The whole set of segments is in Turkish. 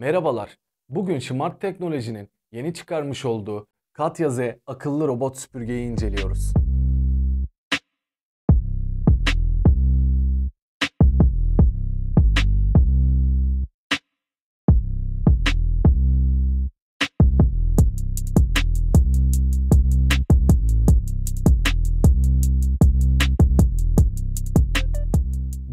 Merhabalar, bugün Smart Teknoloji'nin yeni çıkarmış olduğu Katya Z akıllı robot süpürgeyi inceliyoruz.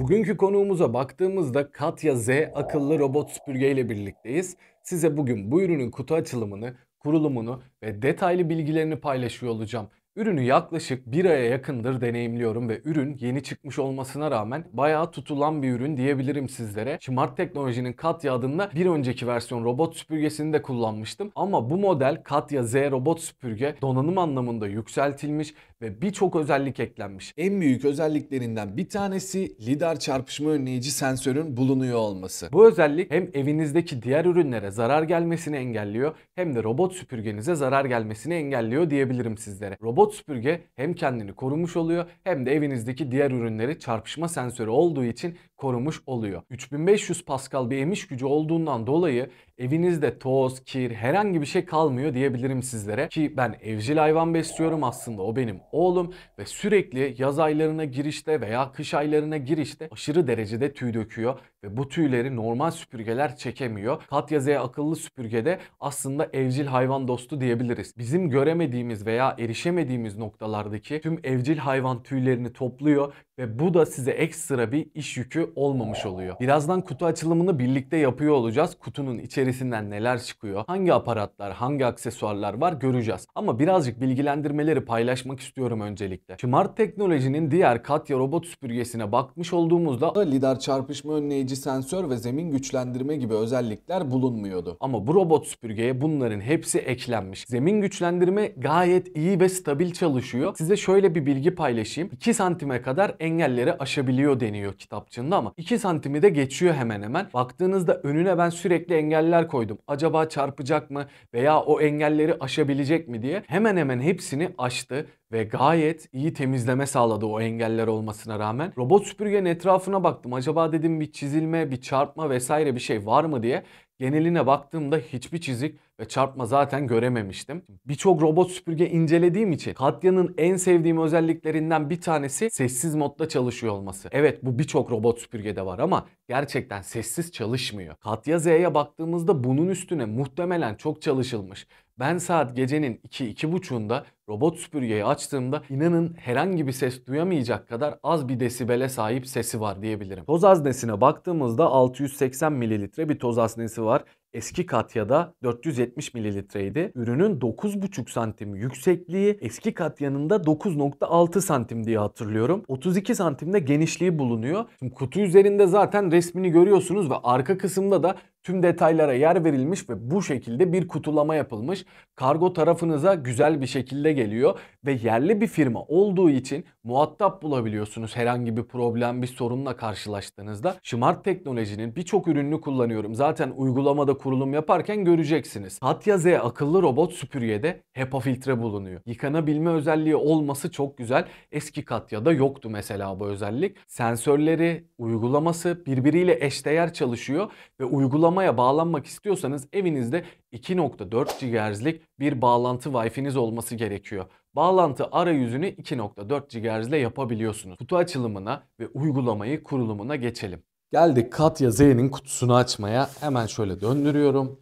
Bugünkü konuğumuza baktığımızda Katya Z akıllı robot süpürgeyle birlikteyiz. Size bugün bu ürünün kutu açılımını, kurulumunu ve detaylı bilgilerini paylaşıyor olacağım. Ürünü yaklaşık bir aya yakındır deneyimliyorum ve ürün yeni çıkmış olmasına rağmen bayağı tutulan bir ürün diyebilirim sizlere. Smart Teknoloji'nin Katya adında bir önceki versiyon robot süpürgesini de kullanmıştım. Ama bu model Katya Z robot süpürge donanım anlamında yükseltilmiş ve birçok özellik eklenmiş. En büyük özelliklerinden bir tanesi lidar çarpışma önleyici sensörün bulunuyor olması. Bu özellik hem evinizdeki diğer ürünlere zarar gelmesini engelliyor hem de robot süpürgenize zarar gelmesini engelliyor diyebilirim sizlere. Robot robot süpürge hem kendini korumuş oluyor hem de evinizdeki diğer ürünleri çarpışma sensörü olduğu için korumuş oluyor. 3500 Pascal bir emiş gücü olduğundan dolayı evinizde toz, kir, herhangi bir şey kalmıyor diyebilirim sizlere. Ki ben evcil hayvan besliyorum aslında o benim oğlum ve sürekli yaz aylarına girişte veya kış aylarına girişte aşırı derecede tüy döküyor ve bu tüyleri normal süpürgeler çekemiyor. Katyazaya akıllı süpürgede aslında evcil hayvan dostu diyebiliriz. Bizim göremediğimiz veya erişemediğimiz noktalardaki tüm evcil hayvan tüylerini topluyor ve bu da size ekstra bir iş yükü olmamış oluyor. Birazdan kutu açılımını birlikte yapıyor olacağız. Kutunun içerisinden neler çıkıyor, hangi aparatlar, hangi aksesuarlar var göreceğiz. Ama birazcık bilgilendirmeleri paylaşmak istiyorum öncelikle. Smart Teknoloji'nin diğer Katya robot süpürgesine bakmış olduğumuzda lidar çarpışma önleyici sensör ve zemin güçlendirme gibi özellikler bulunmuyordu. Ama bu robot süpürgeye bunların hepsi eklenmiş. Zemin güçlendirme gayet iyi ve stabil çalışıyor. Size şöyle bir bilgi paylaşayım. 2 santime kadar engelleri aşabiliyor deniyor kitapçığında ama 2 santimi de geçiyor hemen hemen. Baktığınızda önüne ben sürekli engeller koydum. Acaba çarpacak mı veya o engelleri aşabilecek mi diye hemen hemen hepsini aştı ve gayet iyi temizleme sağladı o engeller olmasına rağmen. Robot süpürgenin etrafına baktım. Acaba dedim bir çizilme, bir çarpma vesaire bir şey var mı diye. Geneline baktığımda hiçbir çizik ve çarpma zaten görememiştim. Birçok robot süpürge incelediğim için Katya'nın en sevdiğim özelliklerinden bir tanesi sessiz modda çalışıyor olması. Evet bu birçok robot süpürgede var ama gerçekten sessiz çalışmıyor. Katya Z'ye baktığımızda bunun üstüne muhtemelen çok çalışılmış. Ben saat gecenin 2-2.30'da robot süpürgeyi açtığımda inanın herhangi bir ses duyamayacak kadar az bir desibele sahip sesi var diyebilirim. Toz haznesi baktığımızda 680 mililitre bir toz haznesi var. Eski Katya'da 470 mililitreydi. Ürünün 9,5 santim yüksekliği eski Katya'nın da 9,6 santim diye hatırlıyorum. 32 santimde genişliği bulunuyor. Şimdi kutu üzerinde zaten resmini görüyorsunuz ve arka kısımda da Tüm detaylara yer verilmiş ve bu şekilde bir kutulama yapılmış. Kargo tarafınıza güzel bir şekilde geliyor ve yerli bir firma olduğu için muhatap bulabiliyorsunuz herhangi bir problem, bir sorunla karşılaştığınızda. Smart teknolojinin birçok ürününü kullanıyorum. Zaten uygulamada kurulum yaparken göreceksiniz. Hatya Z akıllı robot süpürgede HEPA filtre bulunuyor. Yıkanabilme özelliği olması çok güzel. Eski Katya'da yoktu mesela bu özellik. Sensörleri, uygulaması birbiriyle eşdeğer çalışıyor ve uygulama uygulalamaya bağlanmak istiyorsanız evinizde 2.4 GHz'lik bir bağlantı Wi-Fi'niz olması gerekiyor. Bağlantı arayüzünü 2.4 GHz ile yapabiliyorsunuz. Kutu açılımına ve uygulamayı kurulumuna geçelim. Geldik Katya Z'nin kutusunu açmaya. Hemen şöyle döndürüyorum.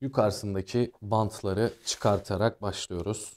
Yukarısındaki bantları çıkartarak başlıyoruz.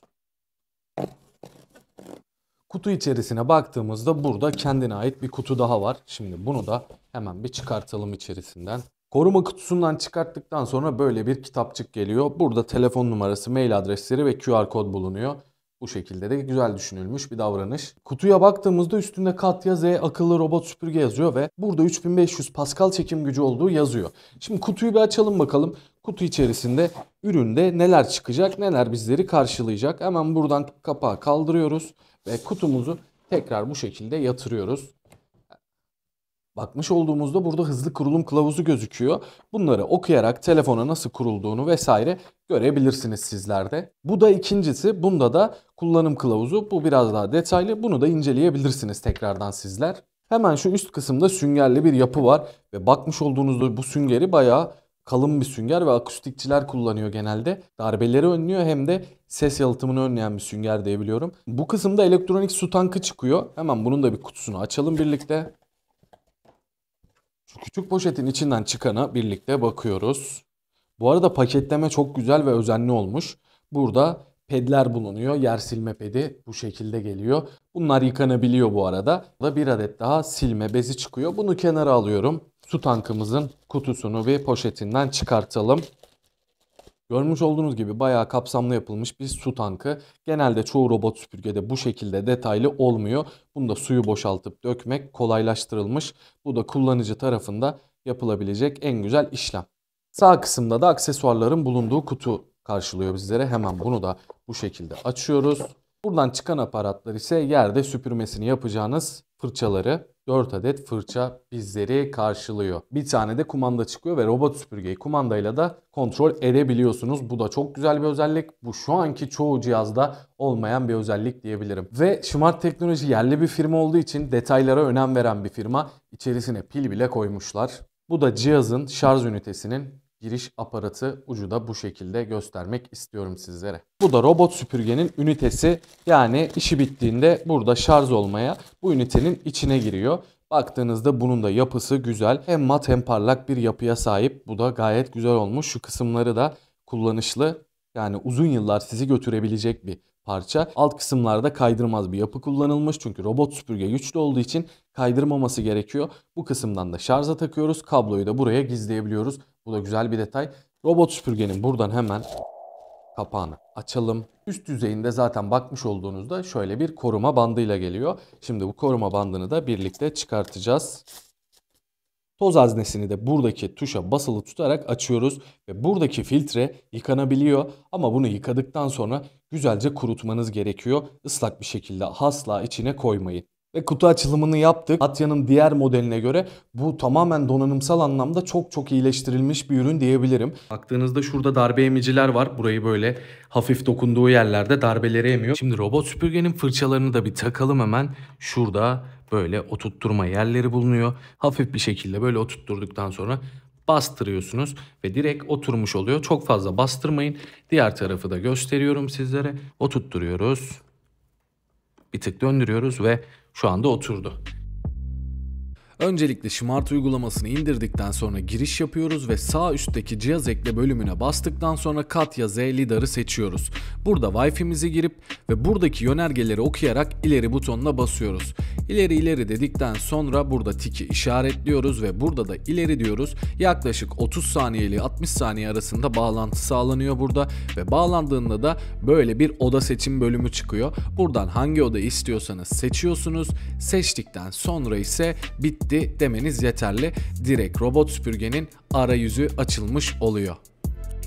Kutu içerisine baktığımızda burada kendine ait bir kutu daha var. Şimdi bunu da hemen bir çıkartalım içerisinden. Koruma kutusundan çıkarttıktan sonra böyle bir kitapçık geliyor. Burada telefon numarası, mail adresleri ve QR kod bulunuyor. Bu şekilde de güzel düşünülmüş bir davranış. Kutuya baktığımızda üstünde Katya Z akıllı robot süpürge yazıyor ve burada 3500 Pascal çekim gücü olduğu yazıyor. Şimdi kutuyu bir açalım bakalım. Kutu içerisinde üründe neler çıkacak, neler bizleri karşılayacak. Hemen buradan kapağı kaldırıyoruz ve kutumuzu tekrar bu şekilde yatırıyoruz. Bakmış olduğumuzda burada hızlı kurulum kılavuzu gözüküyor. Bunları okuyarak telefona nasıl kurulduğunu vesaire görebilirsiniz sizlerde. Bu da ikincisi. Bunda da kullanım kılavuzu. Bu biraz daha detaylı. Bunu da inceleyebilirsiniz tekrardan sizler. Hemen şu üst kısımda süngerli bir yapı var ve bakmış olduğunuzda bu süngeri bayağı kalın bir sünger ve akustikçiler kullanıyor genelde. Darbeleri önlüyor hem de ses yalıtımını önleyen bir sünger diyebiliyorum. Bu kısımda elektronik su tankı çıkıyor. Hemen bunun da bir kutusunu açalım birlikte. Şu küçük poşetin içinden çıkana birlikte bakıyoruz. Bu arada paketleme çok güzel ve özenli olmuş. Burada pedler bulunuyor. Yer silme pedi bu şekilde geliyor. Bunlar yıkanabiliyor bu arada. Burada bir adet daha silme bezi çıkıyor. Bunu kenara alıyorum. Su tankımızın kutusunu bir poşetinden çıkartalım. Görmüş olduğunuz gibi bayağı kapsamlı yapılmış bir su tankı. Genelde çoğu robot süpürgede bu şekilde detaylı olmuyor. Bunda suyu boşaltıp dökmek kolaylaştırılmış. Bu da kullanıcı tarafında yapılabilecek en güzel işlem. Sağ kısımda da aksesuarların bulunduğu kutu karşılıyor bizlere. Hemen bunu da bu şekilde açıyoruz. Buradan çıkan aparatlar ise yerde süpürmesini yapacağınız fırçaları 4 adet fırça bizleri karşılıyor. Bir tane de kumanda çıkıyor ve robot süpürgeyi kumandayla da kontrol edebiliyorsunuz. Bu da çok güzel bir özellik. Bu şu anki çoğu cihazda olmayan bir özellik diyebilirim. Ve Smart Teknoloji yerli bir firma olduğu için detaylara önem veren bir firma. İçerisine pil bile koymuşlar. Bu da cihazın şarj ünitesinin giriş aparatı ucu da bu şekilde göstermek istiyorum sizlere. Bu da robot süpürgenin ünitesi yani işi bittiğinde burada şarj olmaya bu ünitenin içine giriyor. Baktığınızda bunun da yapısı güzel. Hem mat hem parlak bir yapıya sahip. Bu da gayet güzel olmuş. Şu kısımları da kullanışlı. Yani uzun yıllar sizi götürebilecek bir parça. Alt kısımlarda kaydırmaz bir yapı kullanılmış. Çünkü robot süpürge güçlü olduğu için kaydırmaması gerekiyor. Bu kısımdan da şarja takıyoruz. Kabloyu da buraya gizleyebiliyoruz. Bu da güzel bir detay. Robot süpürgenin buradan hemen kapağını açalım. Üst düzeyinde zaten bakmış olduğunuzda şöyle bir koruma bandıyla geliyor. Şimdi bu koruma bandını da birlikte çıkartacağız. Toz haznesini de buradaki tuşa basılı tutarak açıyoruz ve buradaki filtre yıkanabiliyor ama bunu yıkadıktan sonra güzelce kurutmanız gerekiyor. Islak bir şekilde asla içine koymayın. Ve kutu açılımını yaptık. Atya'nın diğer modeline göre bu tamamen donanımsal anlamda çok çok iyileştirilmiş bir ürün diyebilirim. Baktığınızda şurada darbe emiciler var. Burayı böyle hafif dokunduğu yerlerde darbeleri emiyor. Şimdi robot süpürgenin fırçalarını da bir takalım hemen. Şurada böyle oturtturma yerleri bulunuyor. Hafif bir şekilde böyle oturtturduktan sonra bastırıyorsunuz ve direkt oturmuş oluyor. Çok fazla bastırmayın. Diğer tarafı da gösteriyorum sizlere. Oturtturuyoruz. Bir tık döndürüyoruz ve şu anda oturdu. Öncelikle Smart uygulamasını indirdikten sonra giriş yapıyoruz ve sağ üstteki cihaz ekle bölümüne bastıktan sonra Katya Z lidarı seçiyoruz. Burada Wi-Fi'mizi girip ve buradaki yönergeleri okuyarak ileri butonuna basıyoruz. İleri ileri dedikten sonra burada tiki işaretliyoruz ve burada da ileri diyoruz. Yaklaşık 30 saniye ile 60 saniye arasında bağlantı sağlanıyor burada ve bağlandığında da böyle bir oda seçim bölümü çıkıyor. Buradan hangi oda istiyorsanız seçiyorsunuz. Seçtikten sonra ise bitti geldi demeniz yeterli. Direkt robot süpürgenin arayüzü açılmış oluyor.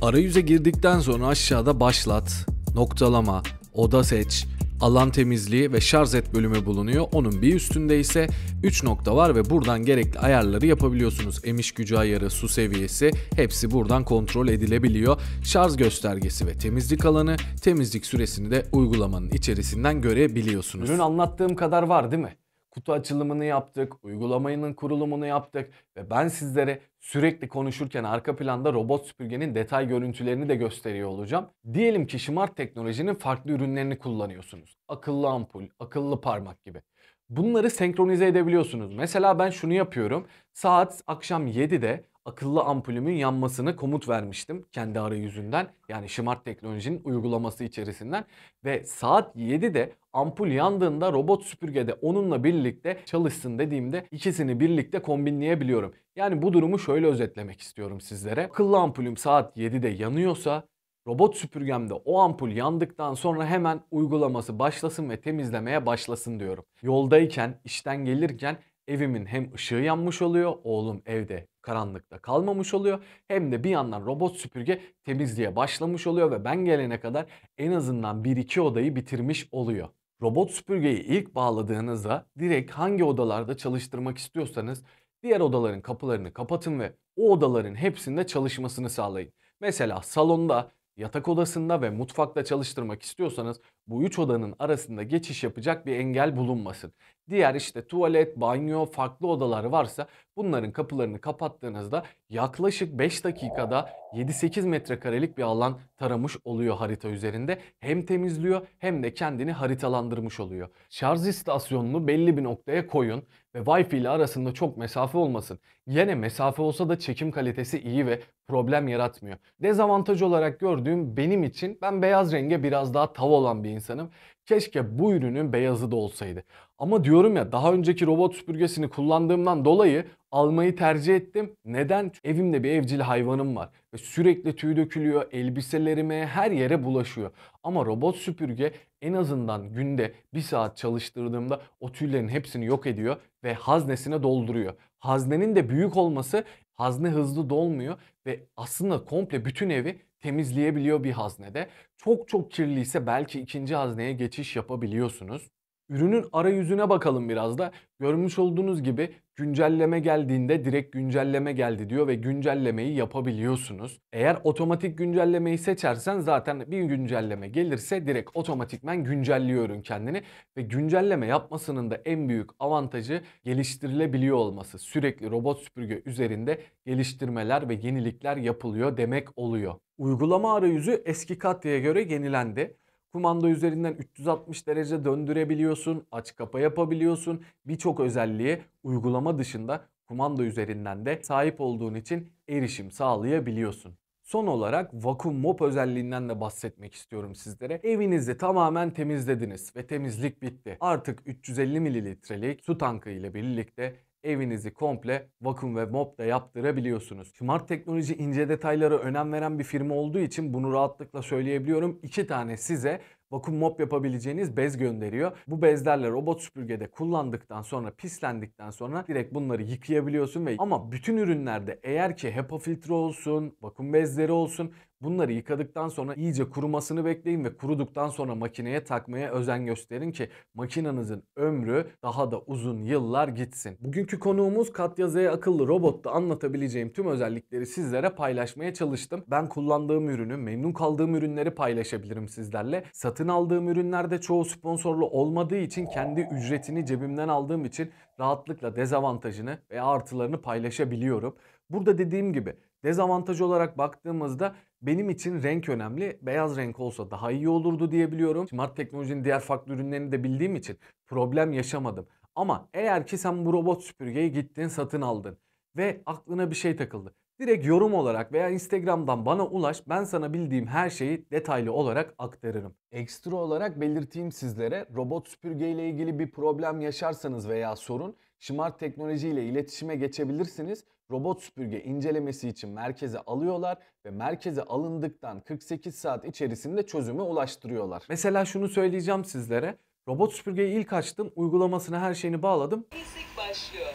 Arayüze girdikten sonra aşağıda başlat, noktalama, oda seç, alan temizliği ve şarj et bölümü bulunuyor. Onun bir üstünde ise 3 nokta var ve buradan gerekli ayarları yapabiliyorsunuz. Emiş gücü ayarı, su seviyesi hepsi buradan kontrol edilebiliyor. Şarj göstergesi ve temizlik alanı, temizlik süresini de uygulamanın içerisinden görebiliyorsunuz. Ürün anlattığım kadar var değil mi? kutu açılımını yaptık, uygulamanın kurulumunu yaptık ve ben sizlere sürekli konuşurken arka planda robot süpürgenin detay görüntülerini de gösteriyor olacağım. Diyelim ki Smart teknolojinin farklı ürünlerini kullanıyorsunuz. Akıllı ampul, akıllı parmak gibi. Bunları senkronize edebiliyorsunuz. Mesela ben şunu yapıyorum. Saat akşam 7'de akıllı ampulümün yanmasını komut vermiştim kendi arayüzünden. Yani Smart teknolojinin uygulaması içerisinden ve saat 7'de ampul yandığında robot süpürgede onunla birlikte çalışsın dediğimde ikisini birlikte kombinleyebiliyorum. Yani bu durumu şöyle özetlemek istiyorum sizlere. Akıllı ampulüm saat 7'de yanıyorsa Robot süpürgemde o ampul yandıktan sonra hemen uygulaması başlasın ve temizlemeye başlasın diyorum. Yoldayken, işten gelirken evimin hem ışığı yanmış oluyor, oğlum evde karanlıkta kalmamış oluyor. Hem de bir yandan robot süpürge temizliğe başlamış oluyor ve ben gelene kadar en azından 1-2 odayı bitirmiş oluyor. Robot süpürgeyi ilk bağladığınızda direkt hangi odalarda çalıştırmak istiyorsanız diğer odaların kapılarını kapatın ve o odaların hepsinde çalışmasını sağlayın. Mesela salonda, yatak odasında ve mutfakta çalıştırmak istiyorsanız bu üç odanın arasında geçiş yapacak bir engel bulunmasın. Diğer işte tuvalet, banyo, farklı odaları varsa bunların kapılarını kapattığınızda yaklaşık 5 dakikada 7-8 metrekarelik bir alan taramış oluyor harita üzerinde. Hem temizliyor hem de kendini haritalandırmış oluyor. Şarj istasyonunu belli bir noktaya koyun ve Wi-Fi ile arasında çok mesafe olmasın. Yine mesafe olsa da çekim kalitesi iyi ve problem yaratmıyor. Dezavantaj olarak gördüğüm benim için ben beyaz renge biraz daha tav olan bir insanım. Keşke bu ürünün beyazı da olsaydı. Ama diyorum ya daha önceki robot süpürgesini kullandığımdan dolayı almayı tercih ettim. Neden? Evimde bir evcil hayvanım var. Ve sürekli tüy dökülüyor, elbiselerime, her yere bulaşıyor. Ama robot süpürge en azından günde bir saat çalıştırdığımda o tüylerin hepsini yok ediyor ve haznesine dolduruyor. Haznenin de büyük olması hazne hızlı dolmuyor ve aslında komple bütün evi temizleyebiliyor bir haznede. Çok çok kirliyse belki ikinci hazneye geçiş yapabiliyorsunuz. Ürünün arayüzüne bakalım biraz da. Görmüş olduğunuz gibi güncelleme geldiğinde direkt güncelleme geldi diyor ve güncellemeyi yapabiliyorsunuz. Eğer otomatik güncellemeyi seçersen zaten bir güncelleme gelirse direkt otomatikmen güncelliyor ürün kendini ve güncelleme yapmasının da en büyük avantajı geliştirilebiliyor olması. Sürekli robot süpürge üzerinde geliştirmeler ve yenilikler yapılıyor demek oluyor. Uygulama arayüzü eski Katya'ya göre yenilendi. Kumanda üzerinden 360 derece döndürebiliyorsun, aç kapa yapabiliyorsun. Birçok özelliği uygulama dışında kumanda üzerinden de sahip olduğun için erişim sağlayabiliyorsun. Son olarak vakum mop özelliğinden de bahsetmek istiyorum sizlere. Evinizi tamamen temizlediniz ve temizlik bitti. Artık 350 mililitrelik su tankı ile birlikte evinizi komple vakum ve mopla yaptırabiliyorsunuz. Smart Teknoloji ince detaylara önem veren bir firma olduğu için bunu rahatlıkla söyleyebiliyorum. İki tane size vakum mop yapabileceğiniz bez gönderiyor. Bu bezlerle robot süpürgede kullandıktan sonra pislendikten sonra direkt bunları yıkayabiliyorsun ve ama bütün ürünlerde eğer ki HEPA filtre olsun, vakum bezleri olsun Bunları yıkadıktan sonra iyice kurumasını bekleyin ve kuruduktan sonra makineye takmaya özen gösterin ki makinenizin ömrü daha da uzun yıllar gitsin. Bugünkü konuğumuz Katya Z akıllı robotta anlatabileceğim tüm özellikleri sizlere paylaşmaya çalıştım. Ben kullandığım ürünü, memnun kaldığım ürünleri paylaşabilirim sizlerle. Satın aldığım ürünlerde çoğu sponsorlu olmadığı için kendi ücretini cebimden aldığım için rahatlıkla dezavantajını ve artılarını paylaşabiliyorum. Burada dediğim gibi dezavantaj olarak baktığımızda benim için renk önemli. Beyaz renk olsa daha iyi olurdu diyebiliyorum. Smart teknolojinin diğer farklı ürünlerini de bildiğim için problem yaşamadım. Ama eğer ki sen bu robot süpürgeyi gittin satın aldın ve aklına bir şey takıldı. Direkt yorum olarak veya Instagram'dan bana ulaş ben sana bildiğim her şeyi detaylı olarak aktarırım. Ekstra olarak belirteyim sizlere robot süpürge ile ilgili bir problem yaşarsanız veya sorun Smart Teknoloji ile iletişime geçebilirsiniz robot süpürge incelemesi için merkeze alıyorlar ve merkeze alındıktan 48 saat içerisinde çözüme ulaştırıyorlar. Mesela şunu söyleyeceğim sizlere. Robot süpürgeyi ilk açtım, uygulamasına her şeyini bağladım. Müzik başlıyor.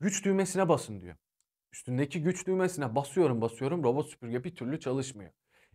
Güç düğmesine basın diyor. Üstündeki güç düğmesine basıyorum basıyorum robot süpürge bir türlü çalışmıyor.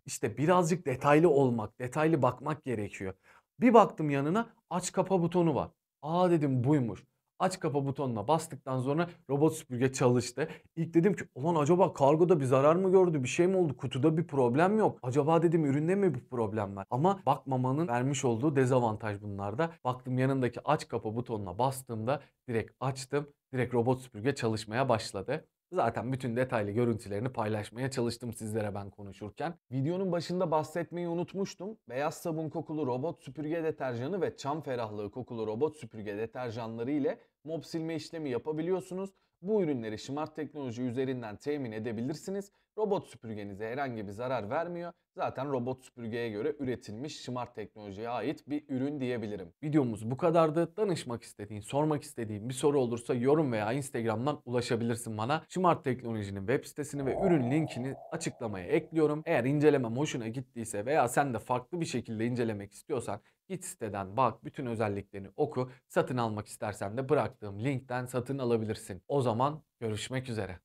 İşte birazcık detaylı olmak, detaylı bakmak gerekiyor. Bir baktım yanına aç kapa butonu var. Aa dedim buymuş. Aç kapa butonuna bastıktan sonra robot süpürge çalıştı. İlk dedim ki ulan acaba kargoda bir zarar mı gördü bir şey mi oldu kutuda bir problem yok. Acaba dedim üründe mi bir problem var? Ama bakmamanın vermiş olduğu dezavantaj bunlarda. Baktım yanındaki aç kapa butonuna bastığımda direkt açtım. Direkt robot süpürge çalışmaya başladı. Zaten bütün detaylı görüntülerini paylaşmaya çalıştım sizlere ben konuşurken. Videonun başında bahsetmeyi unutmuştum. Beyaz sabun kokulu robot süpürge deterjanı ve çam ferahlığı kokulu robot süpürge deterjanları ile mob silme işlemi yapabiliyorsunuz. Bu ürünleri Smart Teknoloji üzerinden temin edebilirsiniz Robot süpürgenize herhangi bir zarar vermiyor. Zaten robot süpürgeye göre üretilmiş smart teknolojiye ait bir ürün diyebilirim. Videomuz bu kadardı. Danışmak istediğin, sormak istediğin bir soru olursa yorum veya Instagram'dan ulaşabilirsin bana. Smart Teknoloji'nin web sitesini ve ürün linkini açıklamaya ekliyorum. Eğer incelemem hoşuna gittiyse veya sen de farklı bir şekilde incelemek istiyorsan Git siteden bak, bütün özelliklerini oku. Satın almak istersen de bıraktığım linkten satın alabilirsin. O zaman görüşmek üzere.